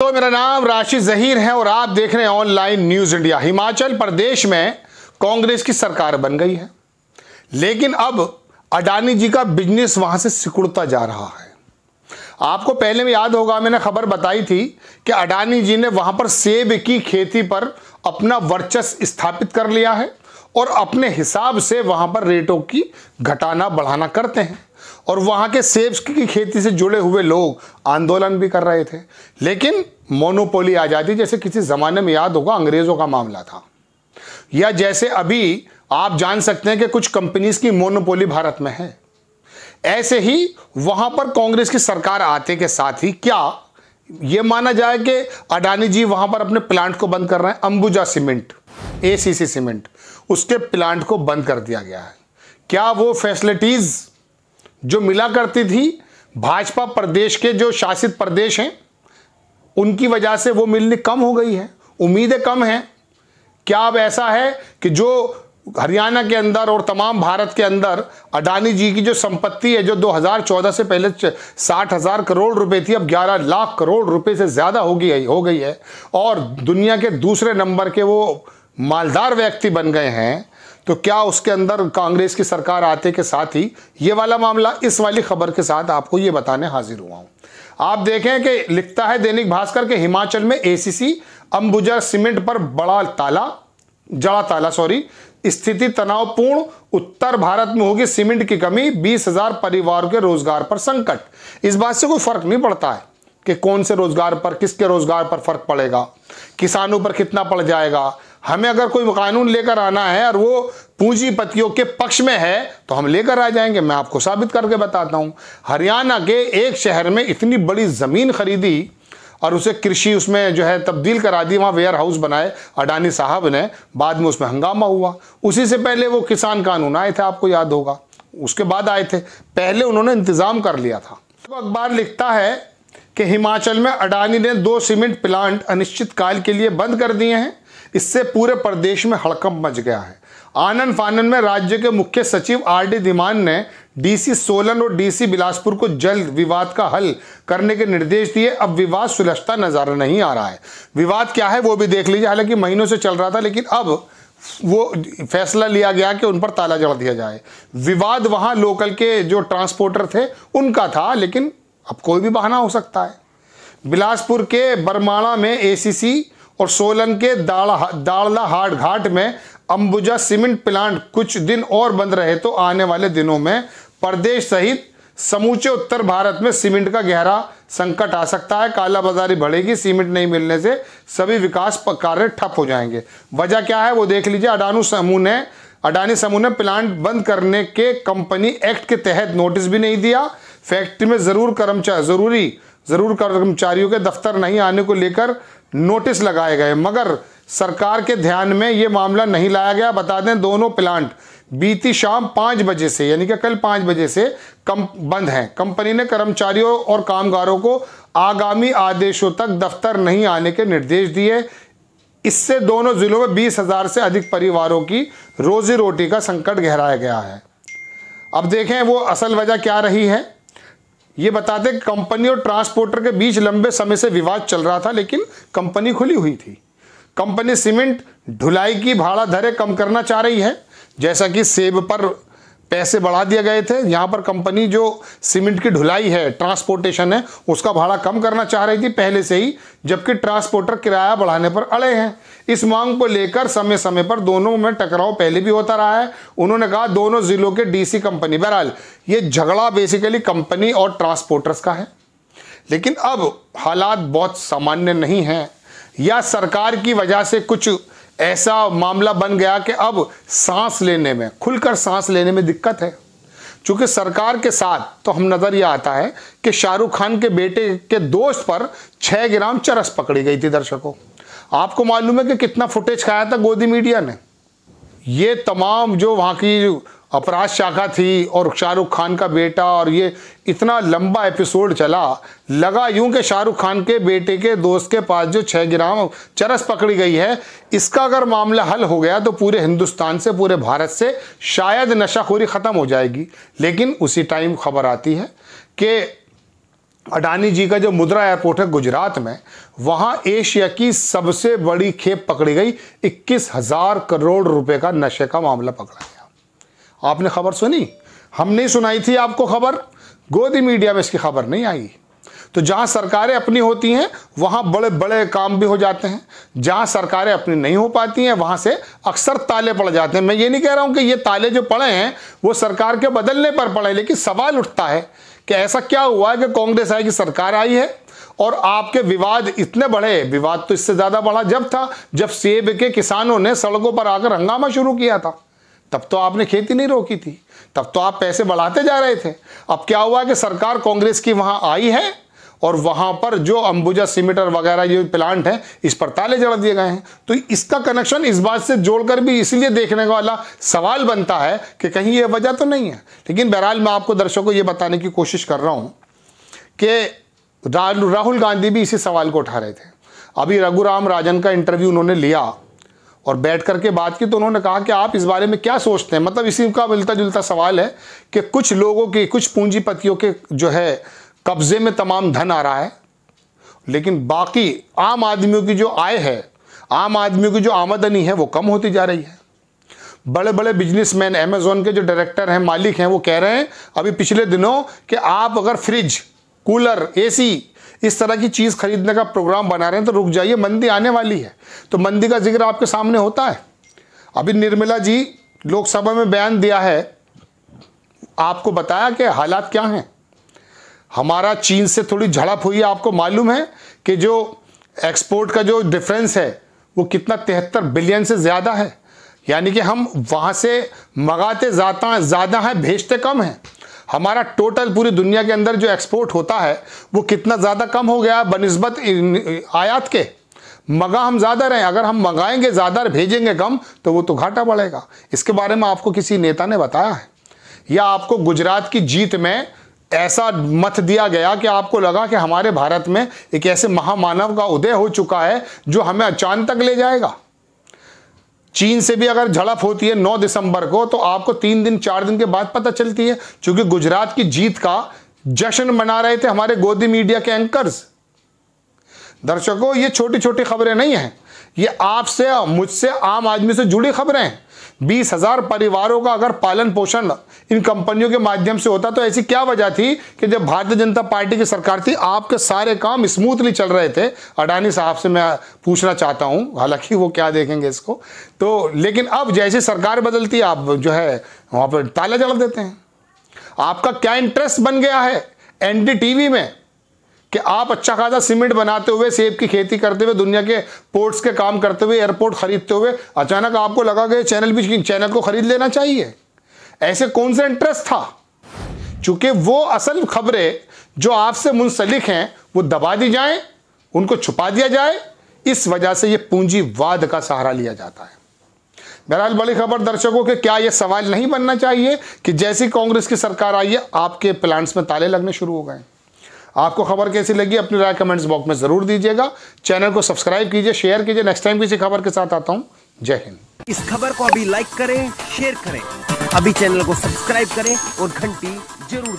तो मेरा नाम राशि जहीर है और आप देख रहे हैं online news India Himachal Pradesh में कांग्रेस की सरकार बन गई है लेकिन अब अडानी जी का बिजनेस वहां से सिकुड़ता जा रहा है आपको पहले भी याद होगा मैंने खबर बताई थी कि अडानी जी ने वहां पर सेब की खेती पर अपना वर्चस्व स्थापित कर लिया है और अपने हिसाब से वहां पर रेटों की घटाना बढ़ाना करते हैं और वहाँ के सेब्स की खेती से जुड़े हुए लोग आंदोलन भी कर रहे थे लेकिन मोनोपोली आज़ादी जैसे किसी ज़माने में याद होगा अंग्रेज़ों का मामला था या जैसे अभी आप जान सकते हैं कि कुछ कंपनीज की मोनोपोली भारत में है ऐसे ही वहां पर कांग्रेस की सरकार आते के साथ ही क्या यह माना जाए कि अडानी जी वहां पर अपने प्लांट को बंद कर रहे हैं अंबुजा सीमेंट एसीसी सीमेंट उसके प्लांट को बंद कर दिया गया है क्या वो फैसिलिटीज़ जो मिला करती थी भाजपा प्रदेश के जो शासित प्रदेश हैं उनकी वजह से वो मिलनी कम हो गई है उम्मीदें कम हैं क्या अब ऐसा है कि जो हरियाणा के अंदर और तमाम भारत के अंदर अडानी जी की जो संपत्ति है जो 2014 से पहले साठ हज़ार करोड़ रुपए थी अब 11 लाख करोड़ रुपए से ज़्यादा हो गई हो गई है और दुनिया के दूसरे नंबर के वो मालदार व्यक्ति बन गए हैं तो क्या उसके अंदर कांग्रेस की सरकार आते के साथ ही ये वाला मामला इस वाली खबर के साथ आपको ये बताने हाजिर हुआ हूं आप देखें कि लिखता है दैनिक भास्कर के हिमाचल में एसीसी अंबुजा सीमेंट पर बड़ा ताला जड़ा ताला सॉरी स्थिति तनावपूर्ण उत्तर भारत में होगी सीमेंट की कमी बीस हजार परिवार के रोजगार पर संकट इस बात से कोई फर्क नहीं पड़ता है कि कौन से रोजगार पर किसके रोजगार पर फर्क पड़ेगा किसानों पर कितना पड़ जाएगा हमें अगर कोई कानून लेकर आना है और वो पूंजीपतियों के पक्ष में है तो हम लेकर आ जाएंगे मैं आपको साबित करके बताता हूं हरियाणा के एक शहर में इतनी बड़ी ज़मीन खरीदी और उसे कृषि उसमें जो है तब्दील करा दी वहाँ वेयर हाउस बनाए अडानी साहब ने बाद में उसमें हंगामा हुआ उसी से पहले वो किसान कानून आए थे आपको याद होगा उसके बाद आए थे पहले उन्होंने इंतज़ाम कर लिया था तो अखबार लिखता है कि हिमाचल में अडानी ने दो सीमेंट प्लांट अनिश्चितकाल के लिए बंद कर दिए हैं इससे पूरे प्रदेश में हड़कंप मच गया है आनंद फानन में राज्य के मुख्य सचिव आर डी धीमान ने डीसी सोलन और डीसी बिलासपुर को जल्द विवाद का हल करने के निर्देश दिए अब विवाद सुलझता नजर नहीं आ रहा है विवाद क्या है वो भी देख लीजिए हालांकि महीनों से चल रहा था लेकिन अब वो फैसला लिया गया कि उन पर ताला जड़ दिया जाए विवाद वहाँ लोकल के जो ट्रांसपोर्टर थे उनका था लेकिन अब कोई भी बहाना हो सकता है बिलासपुर के बरमाणा में एसीसी और सोलन के दाड़ला हाट घाट में अंबुजा सीमेंट प्लांट कुछ दिन और बंद रहे तो आने वाले दिनों में प्रदेश सहित समूचे उत्तर भारत में सीमेंट का गहरा संकट आ सकता है काला बाजारी बढ़ेगी सीमेंट नहीं मिलने से सभी विकास कार्य ठप हो जाएंगे वजह क्या है वो देख लीजिए अडानू समूह ने अडानी समूह ने प्लांट बंद करने के कंपनी एक्ट के तहत नोटिस भी नहीं दिया फैक्ट्री में ज़रूर कर्मचारी ज़रूरी ज़रूर कर्मचारियों के दफ्तर नहीं आने को लेकर नोटिस लगाए गए मगर सरकार के ध्यान में ये मामला नहीं लाया गया बता दें दोनों प्लांट बीती शाम पाँच बजे से यानी कि कल पाँच बजे से कम बंद हैं कंपनी ने कर्मचारियों और कामगारों को आगामी आदेशों तक दफ्तर नहीं आने के निर्देश दिए इससे दोनों जिलों में बीस हजार से अधिक परिवारों की रोजी रोटी का संकट गहराया गया है अब देखें वो असल वजह क्या रही है ये बताते कि कंपनी और ट्रांसपोर्टर के बीच लंबे समय से विवाद चल रहा था लेकिन कंपनी खुली हुई थी कंपनी सीमेंट ढुलाई की भाड़ा धरे कम करना चाह रही है जैसा कि सेब पर पैसे बढ़ा दिए गए थे यहाँ पर कंपनी जो सीमेंट की ढुलाई है ट्रांसपोर्टेशन है उसका भाड़ा कम करना चाह रही थी पहले से ही जबकि ट्रांसपोर्टर किराया बढ़ाने पर अड़े हैं इस मांग को लेकर समय समय पर दोनों में टकराव पहले भी होता रहा है उन्होंने कहा दोनों जिलों के डीसी कंपनी बहरहाल ये झगड़ा बेसिकली कंपनी और ट्रांसपोर्टर्स का है लेकिन अब हालात बहुत सामान्य नहीं हैं या सरकार की वजह से कुछ ऐसा मामला बन गया कि अब सांस लेने में खुलकर सांस लेने में दिक्कत है चूंकि सरकार के साथ तो हम नज़र यह आता है कि शाहरुख खान के बेटे के दोस्त पर छह ग्राम चरस पकड़ी गई थी दर्शकों आपको मालूम है कि कितना फुटेज खाया था गोदी मीडिया ने ये तमाम जो वहां की अपराध शाखा थी और शाहरुख खान का बेटा और ये इतना लंबा एपिसोड चला लगा यूं कि शाहरुख खान के बेटे के दोस्त के पास जो छः ग्राम चरस पकड़ी गई है इसका अगर मामला हल हो गया तो पूरे हिंदुस्तान से पूरे भारत से शायद नशाखोरी ख़त्म हो जाएगी लेकिन उसी टाइम खबर आती है कि अडानी जी का जो मुद्रा एयरपोर्ट है गुजरात में वहाँ एशिया की सबसे बड़ी खेप पकड़ी गई इक्कीस हज़ार करोड़ रुपए का नशे का मामला पकड़ा गया आपने खबर सुनी हमने सुनाई थी आपको खबर गोदी मीडिया में इसकी खबर नहीं आई तो जहां सरकारें अपनी होती हैं वहां बड़े बड़े काम भी हो जाते हैं जहां सरकारें अपनी नहीं हो पाती हैं वहां से अक्सर ताले पड़ जाते हैं मैं ये नहीं कह रहा हूं कि ये ताले जो पड़े हैं वो सरकार के बदलने पर पड़े लेकिन सवाल उठता है कि ऐसा क्या हुआ है कि कांग्रेस आई की सरकार आई है और आपके विवाद इतने बढ़े विवाद तो इससे ज़्यादा बढ़ा जब था जब सेब के किसानों ने सड़कों पर आकर हंगामा शुरू किया था तब तो आपने खेती नहीं रोकी थी तब तो आप पैसे बढ़ाते जा रहे थे अब क्या हुआ कि सरकार कांग्रेस की वहां आई है और वहां पर जो अंबुजा सीमेंटर वगैरह ये प्लांट है इस पर ताले जड़ दिए गए हैं तो इसका कनेक्शन इस बात से जोड़कर भी इसलिए देखने वाला सवाल बनता है कि कहीं ये वजह तो नहीं है लेकिन बहरहाल मैं आपको दर्शकों ये बताने की कोशिश कर रहा हूं कि राहुल गांधी भी इसी सवाल को उठा रहे थे अभी रघुराम राजन का इंटरव्यू उन्होंने लिया और बैठ करके बात की तो उन्होंने कहा कि आप इस बारे में क्या सोचते हैं मतलब इसी का मिलता जुलता सवाल है कि कुछ लोगों के कुछ पूंजीपतियों के जो है कब्ज़े में तमाम धन आ रहा है लेकिन बाकी आम आदमियों की जो आय है आम आदमियों की जो आमदनी है वो कम होती जा रही है बड़े बड़े बिजनेसमैन अमेजोन के जो डायरेक्टर हैं मालिक हैं वो कह रहे हैं अभी पिछले दिनों कि आप अगर फ्रिज कूलर एसी इस तरह की चीज़ खरीदने का प्रोग्राम बना रहे हैं तो रुक जाइए मंदी आने वाली है तो मंदी का जिक्र आपके सामने होता है अभी निर्मला जी लोकसभा में बयान दिया है आपको बताया कि हालात क्या हैं हमारा चीन से थोड़ी झड़प हुई है आपको मालूम है कि जो एक्सपोर्ट का जो डिफरेंस है वो कितना तिहत्तर बिलियन से ज़्यादा है यानी कि हम वहाँ से मंगाते ज़्यादा ज़्यादा हैं भेजते कम हैं हमारा टोटल पूरी दुनिया के अंदर जो एक्सपोर्ट होता है वो कितना ज़्यादा कम हो गया बनस्बत आयात के मंगा हम ज़्यादा रहें अगर हम मंगाएंगे ज़्यादा भेजेंगे कम तो वो तो घाटा बढ़ेगा इसके बारे में आपको किसी नेता ने बताया है या आपको गुजरात की जीत में ऐसा मत दिया गया कि आपको लगा कि हमारे भारत में एक ऐसे महामानव का उदय हो चुका है जो हमें अचानक तक ले जाएगा चीन से भी अगर झड़प होती है 9 दिसंबर को तो आपको तीन दिन चार दिन के बाद पता चलती है क्योंकि गुजरात की जीत का जश्न मना रहे थे हमारे गोदी मीडिया के एंकर्स दर्शकों ये छोटी छोटी खबरें नहीं है ये आपसे मुझसे आम आदमी से जुड़ी खबरें हैं बीस हजार परिवारों का अगर पालन पोषण इन कंपनियों के माध्यम से होता तो ऐसी क्या वजह थी कि जब भारतीय जनता पार्टी की सरकार थी आपके सारे काम स्मूथली चल रहे थे अडानी साहब से मैं पूछना चाहता हूं हालांकि वो क्या देखेंगे इसको तो लेकिन अब जैसी सरकार बदलती आप जो है वहां पर ताला जड़ देते हैं आपका क्या इंटरेस्ट बन गया है एनडीटीवी में कि आप अच्छा खासा सीमेंट बनाते हुए सेब की खेती करते हुए दुनिया के पोर्ट्स के काम करते हुए एयरपोर्ट खरीदते हुए अचानक आपको लगा कि चैनल भी चैनल को खरीद लेना चाहिए ऐसे कौन सा इंटरेस्ट था चूंकि वो असल खबरें जो आपसे मुंसलिक हैं वो दबा दी जाए उनको छुपा दिया जाए इस वजह से ये पूंजीवाद का सहारा लिया जाता है बहरहाल बड़ी खबर दर्शकों के क्या यह सवाल नहीं बनना चाहिए कि जैसी कांग्रेस की सरकार आई है आपके प्लांट्स में ताले लगने शुरू हो गए आपको खबर कैसी लगी अपनी राय कमेंट्स बॉक्स में ज़रूर दीजिएगा चैनल को सब्सक्राइब कीजिए शेयर कीजिए नेक्स्ट टाइम किसी खबर के साथ आता हूँ जय हिंद इस खबर को अभी लाइक करें शेयर करें अभी चैनल को सब्सक्राइब करें और घंटी जरूर